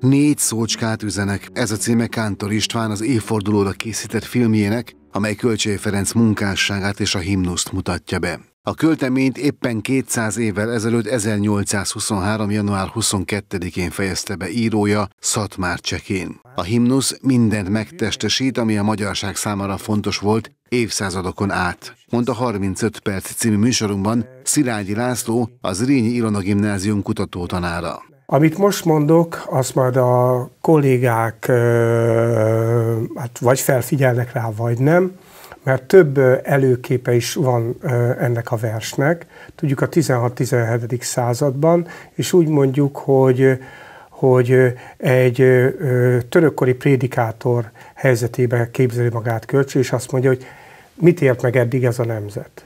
Négy szócskát üzenek, ez a címe Kántor István az évfordulóra készített filmjének, amely Kölcsei Ferenc munkásságát és a himnuszt mutatja be. A költeményt éppen 200 évvel ezelőtt 1823. január 22-én fejezte be írója Szatmár Csekén. A himnusz mindent megtestesít, ami a magyarság számára fontos volt évszázadokon át, mondta 35 perc című műsorunkban Szilágyi László, az Rényi Ilona Gimnázium kutató tanára. Amit most mondok, azt majd a kollégák hát vagy felfigyelnek rá, vagy nem, mert több előképe is van ennek a versnek. Tudjuk a 16-17. században, és úgy mondjuk, hogy hogy egy törökkori prédikátor helyzetében képzeli magát kölcsön, és azt mondja, hogy mit ért meg eddig ez a nemzet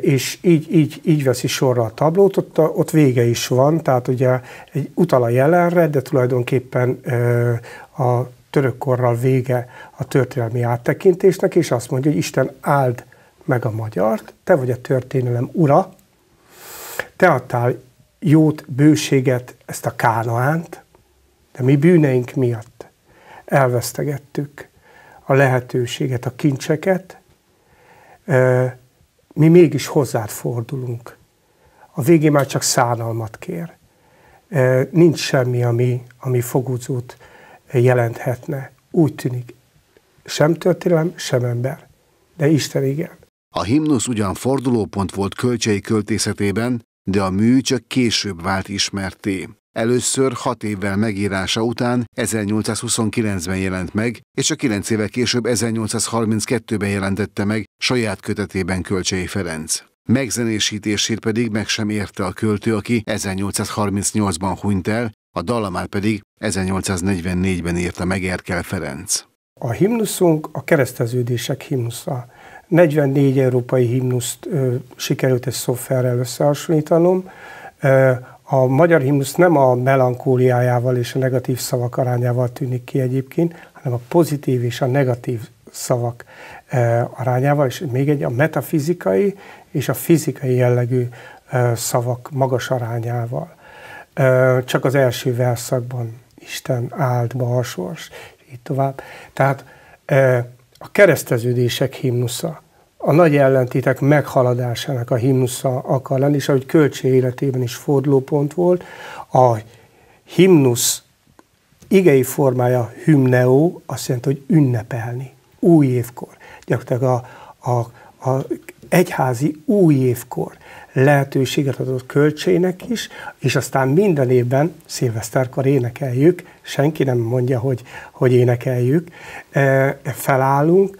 és így, így, így veszi sorra a tablót, ott, ott vége is van, tehát ugye egy utal a jelenre, de tulajdonképpen a török korral vége a történelmi áttekintésnek, és azt mondja, hogy Isten áld meg a magyart, te vagy a történelem ura, te adtál jót, bőséget, ezt a Kánaánt, de mi bűneink miatt elvesztegettük a lehetőséget, a kincseket, mi mégis hozzád fordulunk. A végén már csak szánalmat kér. Nincs semmi, ami, ami fogúzót jelenthetne. Úgy tűnik, sem történelem, sem ember. De Isten igen. A himnusz ugyan fordulópont volt kölcsei költészetében, de a mű csak később vált ismerté. Először hat évvel megírása után 1829-ben jelent meg, és a kilenc éve később 1832-ben jelentette meg saját kötetében Kölcsei Ferenc. Megzenésítését pedig meg sem érte a költő, aki 1838-ban hunyt el, a dallamát pedig 1844-ben írta meg Erkel Ferenc. A himnuszunk a kereszteződések himnusza. 44 európai himnuszt ö, sikerült egy szoftverrel összehasonlítanom. Ö, a magyar himnusz nem a melankóliájával és a negatív szavak arányával tűnik ki egyébként, hanem a pozitív és a negatív szavak e, arányával, és még egy a metafizikai és a fizikai jellegű e, szavak magas arányával. E, csak az első verszakban Isten áld, balsors, így tovább. Tehát a kereszteződések himnusza, a nagy ellentétek meghaladásának a himnusza akar lenni, és ahogy költség életében is fordulópont volt, a himnusz igei formája hymneó, azt jelenti, hogy ünnepelni, új évkor. Gyakorlatilag a, a, a egyházi új évkor lehetőséget adott költségnek is, és aztán minden évben szilveszterkor énekeljük, senki nem mondja, hogy, hogy énekeljük, eh, felállunk,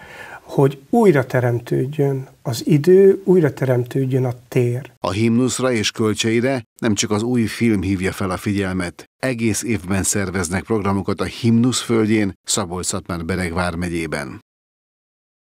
hogy újra teremtődjön az idő, újra teremtődjön a tér. A himnuszra és kölcseire nem csak az új film hívja fel a figyelmet. Egész évben szerveznek programokat a himnusz földjén, szabolcs szatmár bereg megyében.